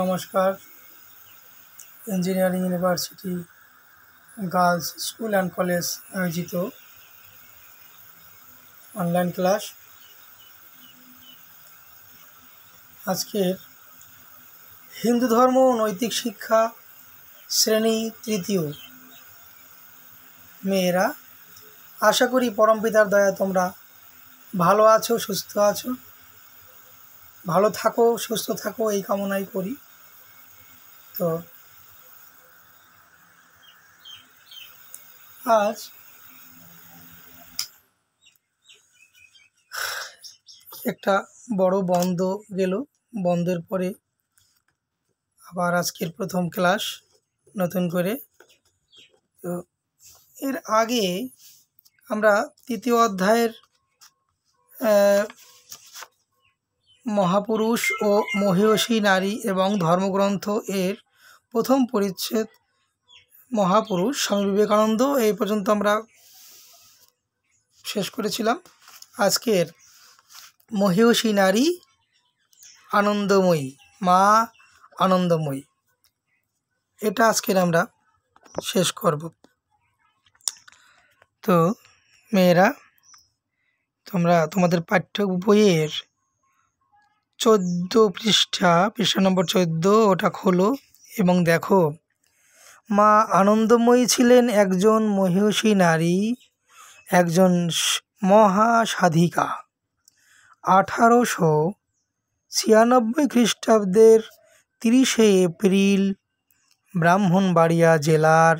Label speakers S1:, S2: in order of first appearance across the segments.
S1: নমস্কার engineering university girls school and college আয়োজিত online class আজকের হিন্দু ধর্ম ও নৈতিক শিক্ষা শ্রেণী তৃতীয় মেয়েরা আশা করি পরমপিতার দয়া তোমরা ভালো আছো সুস্থ আছো ভালো থাকো সুস্থ থাকো এই কামনাই করি তো আজ একটা বড় বন্ধ গেল বন্ধের পরে আবার আজকের প্রথম ক্লাস নতুন করে তো এর আগে আমরা তৃতীয় অধ্যায়ের মহাপুরুষ ও মহিষী নারী এবং ধর্মগ্রন্থ এর প্রথম পরিচ্ছেদ মহাপুরুষ স্বামী বিবেকানন্দ এই পর্যন্ত আমরা শেষ করেছিলাম আজকের মহিষী নারী আনন্দময়ী মা আনন্দময়ী এটা আজকের আমরা শেষ করব তো মেয়েরা তোমরা তোমাদের পাঠ্য বইয়ের চোদ্দো পৃষ্ঠা পৃষ্ঠা নম্বর চোদ্দো ওটা খোলো এবং দেখো মা আনন্দময়ী ছিলেন একজন মহিষী নারী একজন মহা সাধিকা আঠারোশো ছিয়ানব্বই খ্রিস্টাব্দের তিরিশে এপ্রিল ব্রাহ্মণবাড়িয়া জেলার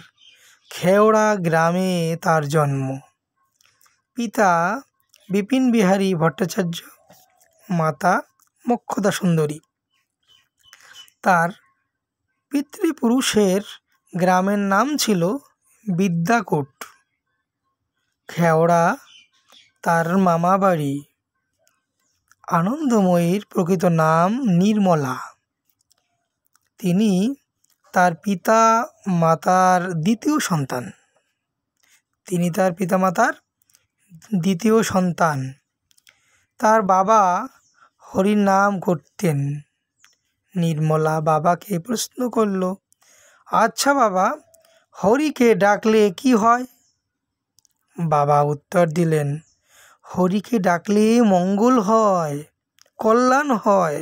S1: খেওড়া গ্রামে তার জন্ম পিতা বিপিন বিহারী ভট্টাচার্য মাতা মক্ষদা সুন্দরী তার পিতৃপুরুষের গ্রামের নাম ছিল বিদ্যাকোট খেওড়া তার মামা বাড়ি আনন্দময়ীর প্রকৃত নাম নির্মলা তিনি তার পিতা মাতার দ্বিতীয় সন্তান তিনি তার পিতামাতার দ্বিতীয় সন্তান তার বাবা হরিনাম করতেন নির্মলা বাবাকে প্রশ্ন করল আচ্ছা বাবা হরিকে ডাকলে কি হয় বাবা উত্তর দিলেন হরিকে ডাকলে মঙ্গল হয় কল্যাণ হয়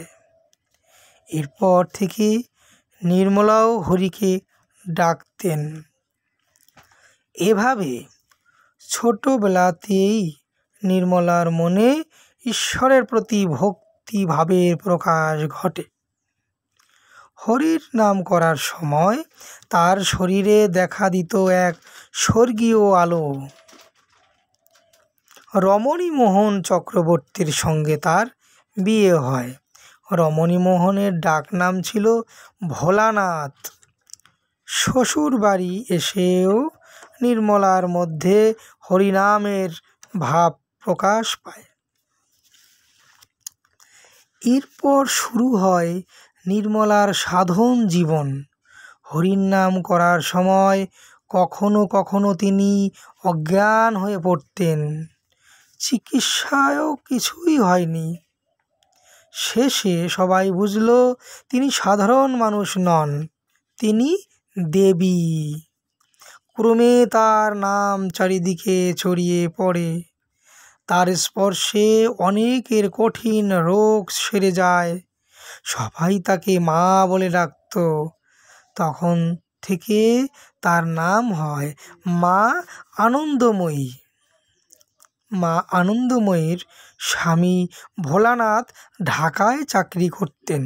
S1: এরপর থেকে নির্মলাও হরিকে ডাকতেন এভাবে ছোটোবেলাতেই নির্মলার মনে ঈশ্বরের প্রতি ভক্তি ভক্তিভাবের প্রকাশ ঘটে হরির নাম করার সময় তার শরীরে দেখা দিত এক স্বর্গীয় আলো রমণীমোহন চক্রবর্তীর সঙ্গে তার বিয়ে হয় রমণীমোহনের ডাক নাম ছিল ভোলানাথ শ্বশুর বাড়ি এসেও নির্মলার মধ্যে হরিনামের ভাব প্রকাশ পায় এরপর শুরু হয় নির্মলার সাধন জীবন হরিনাম করার সময় কখনো কখনো তিনি অজ্ঞান হয়ে পড়তেন চিকিৎসায়ও কিছুই হয়নি শেষে সবাই বুঝল তিনি সাধারণ মানুষ নন তিনি দেবী ক্রমে তার নাম চারিদিকে ছড়িয়ে পড়ে তার স্পর্শে অনেকের কঠিন রোগ সেরে যায় সবাই তাকে মা বলে ডাকত তখন থেকে তার নাম হয় মা আনন্দময়ী মা আনন্দময়ীর স্বামী ভোলানাথ ঢাকায় চাকরি করতেন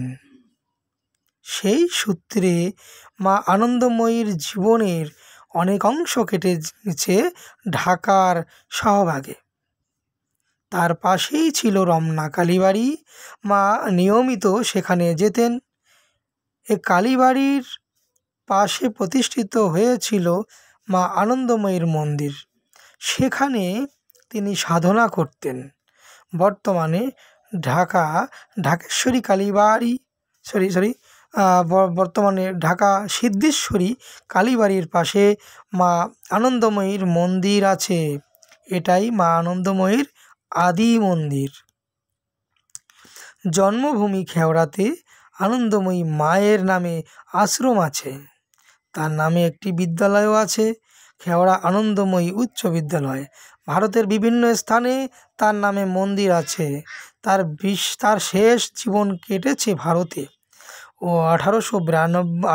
S1: সেই সূত্রে মা আনন্দময়ীর জীবনের অনেক অংশ কেটে গেছে ঢাকার সহভাগে তার পাশেই ছিল রমনা কালীবাড়ি মা নিয়মিত সেখানে যেতেন এ কালীবাড়ির পাশে প্রতিষ্ঠিত হয়েছিল মা আনন্দময়ীর মন্দির সেখানে তিনি সাধনা করতেন বর্তমানে ঢাকা ঢাকেশ্বরী কালীবাড়ি সরি সরি বর্তমানে ঢাকা সিদ্ধেশ্বরী কালীবাড়ির পাশে মা আনন্দময়ীর মন্দির আছে এটাই মা আনন্দময়ীর আদি মন্দির জন্মভূমি খেওড়াতে আনন্দময়ী মায়ের নামে আশ্রম আছে তার নামে একটি বিদ্যালয়ও আছে খেওড়া আনন্দময়ী উচ্চ বিদ্যালয় ভারতের বিভিন্ন স্থানে তার নামে মন্দির আছে তার বিশ তার শেষ জীবন কেটেছে ভারতে ও আঠারোশো বিরানব্বই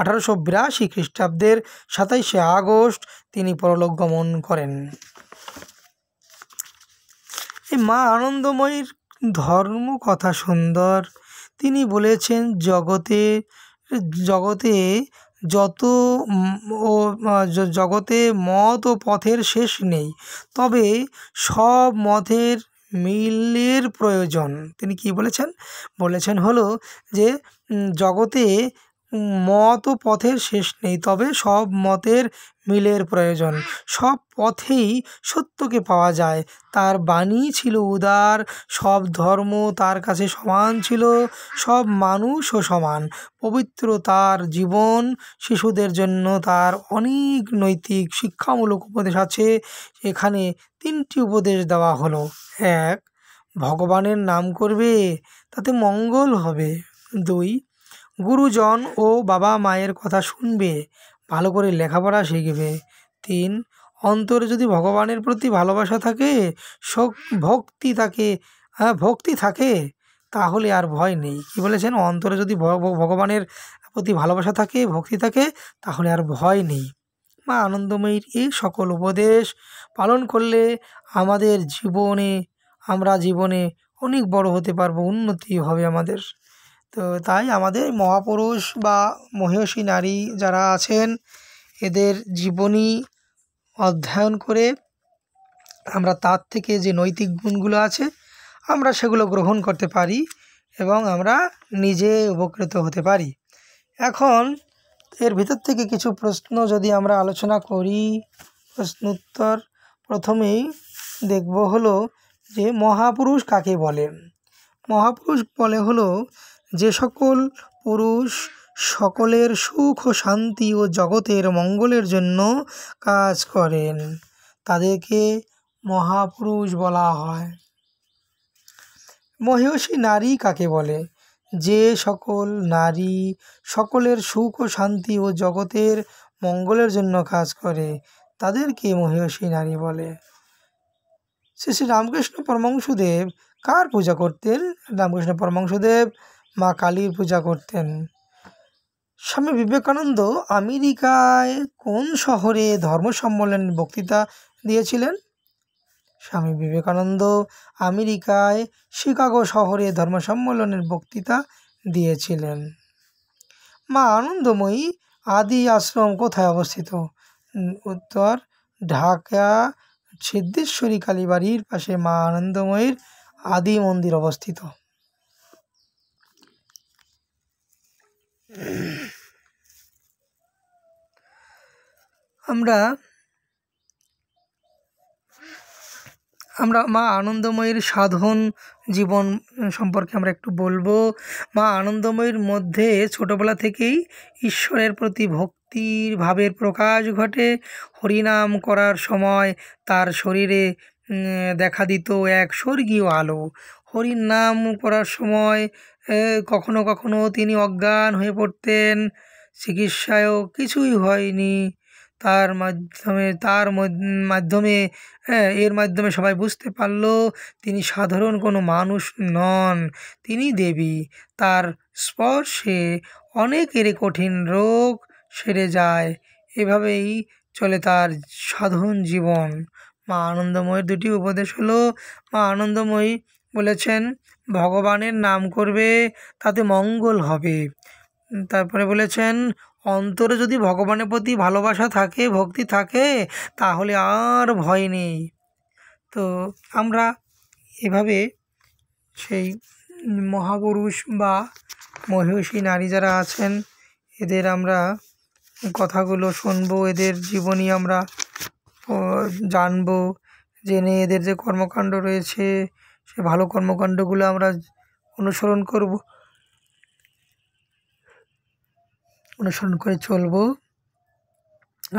S1: আঠারোশো বিরাশি খ্রিস্টাব্দের সাতাইশে আগস্ট তিনি পরলোক গমন করেন এই মা আনন্দময়ীর ধর্ম কথা সুন্দর তিনি বলেছেন জগতে জগতে যত ও জগতে মত ও পথের শেষ নেই তবে সব মতের মিলের প্রয়োজন তিনি কি বলেছেন বলেছেন হলো যে জগতে মত ও পথের শেষ নেই তবে সব মতের মিলের প্রয়োজন সব পথেই সত্যকে পাওয়া যায় তার বাণী ছিল উদার সব ধর্ম তার কাছে সমান ছিল সব মানুষও সমান পবিত্র তার জীবন শিশুদের জন্য তার অনেক নৈতিক শিক্ষামূলক উপদেশ আছে এখানে তিনটি উপদেশ দেওয়া হলো এক ভগবানের নাম করবে তাতে মঙ্গল হবে দুই গুরুজন ও বাবা মায়ের কথা শুনবে ভালো করে লেখাপড়া শিখবে তিন অন্তরে যদি ভগবানের প্রতি ভালোবাসা থাকে শোক ভক্তি থাকে হ্যাঁ ভক্তি থাকে তাহলে আর ভয় নেই কি বলেছেন অন্তরে যদি ভগবানের প্রতি ভালোবাসা থাকে ভক্তি থাকে তাহলে আর ভয় নেই মা আনন্দময়ীর এই সকল উপদেশ পালন করলে আমাদের জীবনে আমরা জীবনে অনেক বড় হতে পারবো উন্নতি হবে আমাদের তো তাই আমাদের মহাপুরুষ বা মহিষী নারী যারা আছেন এদের জীবনী অধ্যয়ন করে আমরা তার থেকে যে নৈতিক গুণগুলো আছে আমরা সেগুলো গ্রহণ করতে পারি এবং আমরা নিজে উপকৃত হতে পারি এখন এর ভিতর থেকে কিছু প্রশ্ন যদি আমরা আলোচনা করি প্রশ্নোত্তর প্রথমেই দেখব হলো যে মহাপুরুষ কাকে বলে মহাপুরুষ বলে হলো যে সকল পুরুষ সকলের সুখ ও শান্তি ও জগতের মঙ্গলের জন্য কাজ করেন তাদেরকে মহাপুরুষ বলা হয় মহিষী নারী কাকে বলে যে সকল নারী সকলের সুখ ও শান্তি ও জগতের মঙ্গলের জন্য কাজ করে তাদেরকে মহিষী নারী বলে শ্রী শ্রী রামকৃষ্ণ পরমাংশুদেব কার পূজা করতেন রামকৃষ্ণ পরমাংশুদেব মা কালীর পূজা করতেন স্বামী বিবেকানন্দ আমেরিকায় কোন শহরে ধর্ম সম্মেলনের বক্তৃতা দিয়েছিলেন স্বামী বিবেকানন্দ আমেরিকায় শিকাগো শহরে ধর্ম সম্মেলনের বক্তৃতা দিয়েছিলেন মা আনন্দময়ী আদি আশ্রম কোথায় অবস্থিত উত্তর ঢাকা সিদ্ধেশ্বরী কালীবাড়ির পাশে মা আনন্দময়ীর আদি মন্দির অবস্থিত আমরা আমরা মা আনন্দময়ীর সাধন জীবন সম্পর্কে আমরা একটু বলবো মা আনন্দময়ীর মধ্যে ছোটোবেলা থেকেই ঈশ্বরের প্রতি ভক্তির ভাবের প্রকাশ ঘটে হরিনাম করার সময় তার শরীরে দেখা দিত এক স্বর্গীয় আলো হরির নাম করার সময় কখনো কখনো তিনি অজ্ঞান হয়ে পড়তেন চিকিৎসায়ও কিছুই হয়নি তার মাধ্যমে তার মাধ্যমে এর মাধ্যমে সবাই বুঝতে পারল তিনি সাধারণ কোনো মানুষ নন তিনি দেবী তার স্পর্শে অনেকের কঠিন রোগ সেরে যায় এভাবেই চলে তার সাধন জীবন মা আনন্দময়ের দুটি উপদেশ হলো মা আনন্দময়ী বলেছেন ভগবানের নাম করবে তাতে মঙ্গল হবে তারপরে বলেছেন অন্তরে যদি ভগবানের প্রতি ভালোবাসা থাকে ভক্তি থাকে তাহলে আর ভয় নেই তো আমরা এভাবে সেই মহাপুরুষ বা মহিষী নারী যারা আছেন এদের আমরা কথাগুলো শুনবো এদের জীবনী আমরা জানবো জেনে এদের যে কর্মকাণ্ড রয়েছে সে ভালো কর্মকাণ্ডগুলো আমরা অনুসরণ করব অনুসরণ করে চলবো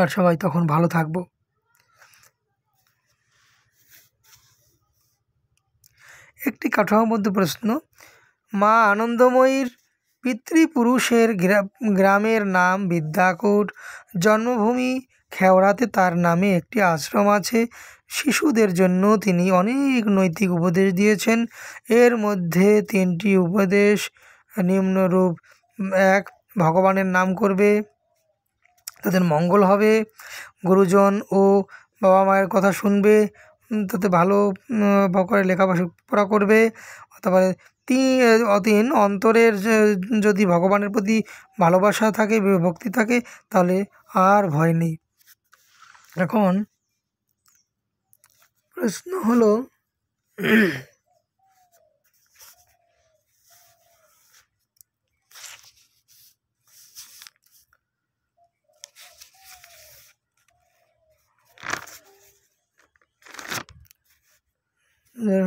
S1: আর সবাই তখন ভালো থাকবো একটি কাঠামোবদ্ধ প্রশ্ন মা আনন্দময়ীর পিতৃপুরুষের গ্রামের নাম বিদ্যাকূট জন্মভূমি খেওড়াতে তার নামে একটি আশ্রম আছে শিশুদের জন্য তিনি অনেক নৈতিক উপদেশ দিয়েছেন এর মধ্যে তিনটি উপদেশ নিম্নরূপ এক ভগবানের নাম করবে তাদের মঙ্গল হবে গুরুজন ও বাবা মায়ের কথা শুনবে তাতে ভালো করে লেখাপড়া করবে তারপরে তিন অতীন অন্তরের যদি ভগবানের প্রতি ভালোবাসা থাকে ভক্তি থাকে তাহলে আর ভয় নেই এখন প্রশ্ন হলো যাই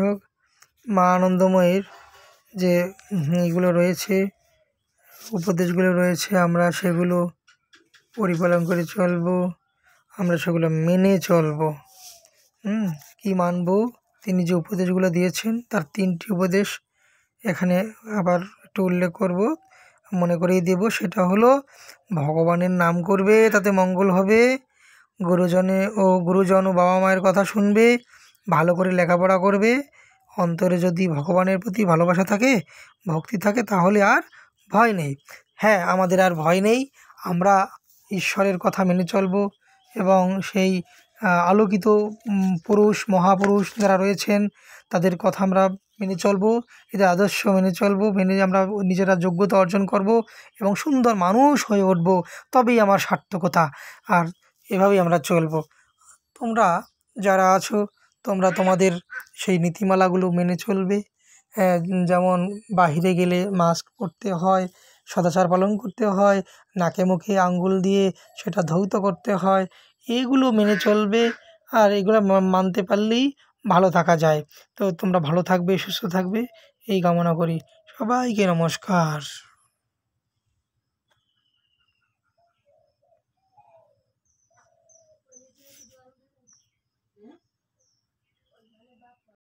S1: হোক মা আনন্দময়ের যে এগুলো রয়েছে উপদেশগুলো রয়েছে আমরা সেগুলো পরিপালন করে চলবো আমরা সেগুলো মেনে চলব হুম কি মানব তিনি যে উপদেশগুলো দিয়েছেন তার তিনটি উপদেশ এখানে আবার একটু উল্লেখ করব মনে করেই দেব সেটা হলো ভগবানের নাম করবে তাতে মঙ্গল হবে গুরুজনে ও গুরুজন ও বাবা মায়ের কথা শুনবে ভালো করে লেখাপড়া করবে অন্তরে যদি ভগবানের প্রতি ভালোবাসা থাকে ভক্তি থাকে তাহলে আর ভয় নেই হ্যাঁ আমাদের আর ভয় নেই আমরা ঈশ্বরের কথা মেনে চলবো এবং সেই আলোকিত পুরুষ মহাপুরুষ যারা রয়েছেন তাদের কথা আমরা মেনে চলবো এদের আদর্শ মেনে চলবো মেনে আমরা নিজেরা যোগ্যতা অর্জন করব এবং সুন্দর মানুষ হয়ে উঠবো তবেই আমার সার্থকতা আর এভাবেই আমরা চলব তোমরা যারা আছো তোমরা তোমাদের সেই নীতিমালাগুলো মেনে চলবে যেমন বাহিরে গেলে মাস্ক পরতে হয় সদাচার পালন করতে হয় নাকে মুখে আঙ্গুল দিয়ে সেটা ধৌত করতে হয় এগুলো মেনে চলবে আর এগুলো মানতে পারলেই ভালো থাকা যায় তো তোমরা ভালো থাকবে সুস্থ থাকবে এই কামনা করি সবাইকে নমস্কার